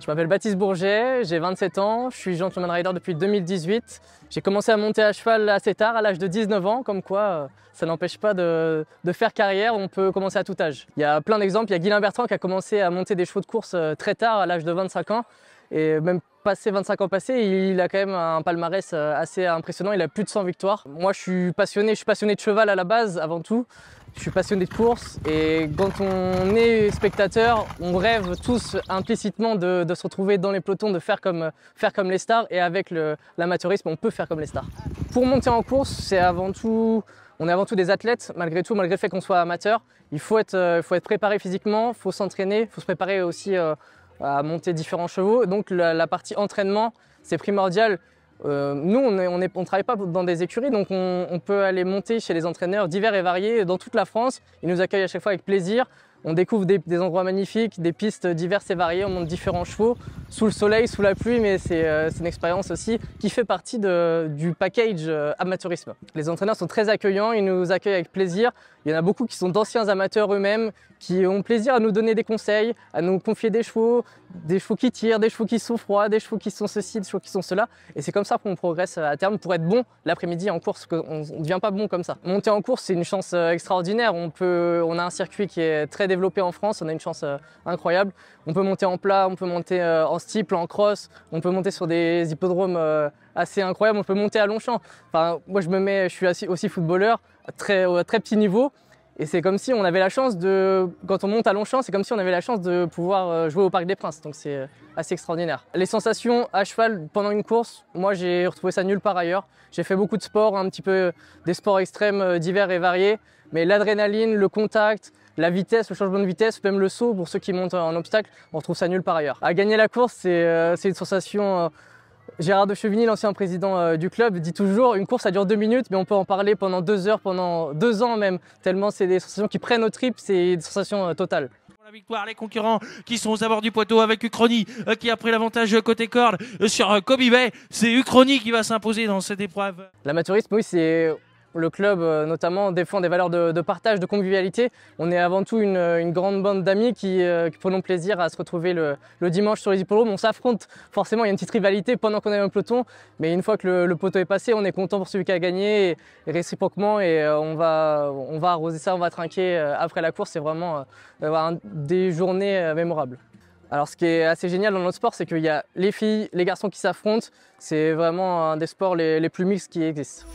Je m'appelle Baptiste Bourget, j'ai 27 ans, je suis gentleman rider depuis 2018. J'ai commencé à monter à cheval assez tard, à l'âge de 19 ans, comme quoi euh, ça n'empêche pas de, faire carrière, on peut commencer à tout âge. Il y a plein d'exemples, il y a Guylain Bertrand qui a commencé à monter des chevaux de course euh, très tard, à l'âge de 25 ans. Et même passé 25 ans passés, il a quand même un palmarès euh, assez impressionnant. Il a plus de 100 victoires. Moi, je suis passionné. Je suis passionné de cheval à la base, avant tout. Je suis passionné de course. Et quand on est spectateur, on rêve tous implicitement de, se retrouver dans les pelotons, de faire comme, faire comme les stars. Et avec l'amateurisme, on peut faire comme les stars. Pour monter en course, c'est avant tout on est avant tout des athlètes, malgré tout, malgré le fait qu'on soit amateur. Il faut être, euh, faut être préparé physiquement, il faut s'entraîner, il faut se préparer aussi euh, à monter différents chevaux. Donc la, partie entraînement, c'est primordial. Euh, nous, on ne travaille pas dans des écuries, donc on, on, peut aller monter chez les entraîneurs divers et variés dans toute la France. Ils nous accueillent à chaque fois avec plaisir. On découvre des, endroits magnifiques, des pistes diverses et variées, on monte différents chevaux, sous le soleil, sous la pluie, mais c'est euh, une expérience aussi qui fait partie du package euh, amateurisme. Les entraîneurs sont très accueillants, ils nous accueillent avec plaisir. Il y en a beaucoup qui sont d'anciens amateurs eux-mêmes, qui ont plaisir à nous donner des conseils, à nous confier des chevaux, des chevaux qui tirent, des chevaux qui sont froids, des chevaux qui sont ceci, des chevaux qui sont cela. Et c'est comme ça qu'on progresse à terme pour être bon l'après-midi en course, on ne devient pas bon comme ça. Monter en course, c'est une chance euh, extraordinaire. on a un circuit qui est très développé en France, on a une chance euh, incroyable. On peut monter en plat, on peut monter euh, en steeple, en cross, on peut monter sur des hippodromes euh, assez incroyables, on peut monter à Longchamp. Enfin, moi je me mets, je suis aussi footballeur, très, très petit niveau, et c'est comme si on avait la chance de, quand on monte à Longchamp, c'est comme si on avait la chance de pouvoir euh, jouer au Parc des Princes. Donc c'est euh, assez extraordinaire. Les sensations à cheval pendant une course, moi j'ai retrouvé ça nulle part ailleurs. J'ai fait beaucoup de sports, un petit peu euh, des sports extrêmes divers et variés, mais l'adrénaline, le contact, la vitesse, le changement de vitesse, même le saut pour ceux qui montent en obstacle, on retrouve ça nulle part ailleurs. À gagner la course, c'est une sensation Gérard de Chevigny, l'ancien président euh, du club, dit toujours une course ça dure deux minutes, mais on peut en parler pendant deux heures, pendant deux ans même, tellement c'est des sensations qui prennent au trip, c'est une sensation euh, totale. »« la victoire. Les concurrents qui sont aux abords du poteau avec Uchronie euh, qui a pris l'avantage côté corde sur Kobe Bay. C'est Uchronie qui va s'imposer dans cette épreuve. L'amateurisme, oui, c'est le club, euh, notamment, défend des valeurs de, partage, de convivialité. On est avant tout une, grande bande d'amis qui, prenons euh, plaisir à se retrouver le, dimanche sur les hippodromes. On s'affronte forcément, il y a une petite rivalité pendant qu'on est dans peloton, mais une fois que le, poteau est passé, on est content pour celui qui a gagné réciproquement. Et euh, on, va, arroser ça, on va trinquer après la course. C'est vraiment d'avoir des journées mémorables. Alors ce qui est assez génial dans notre sport, c'est qu'il y a les filles, les garçons qui s'affrontent. C'est vraiment un des sports les, les plus mixtes qui existent.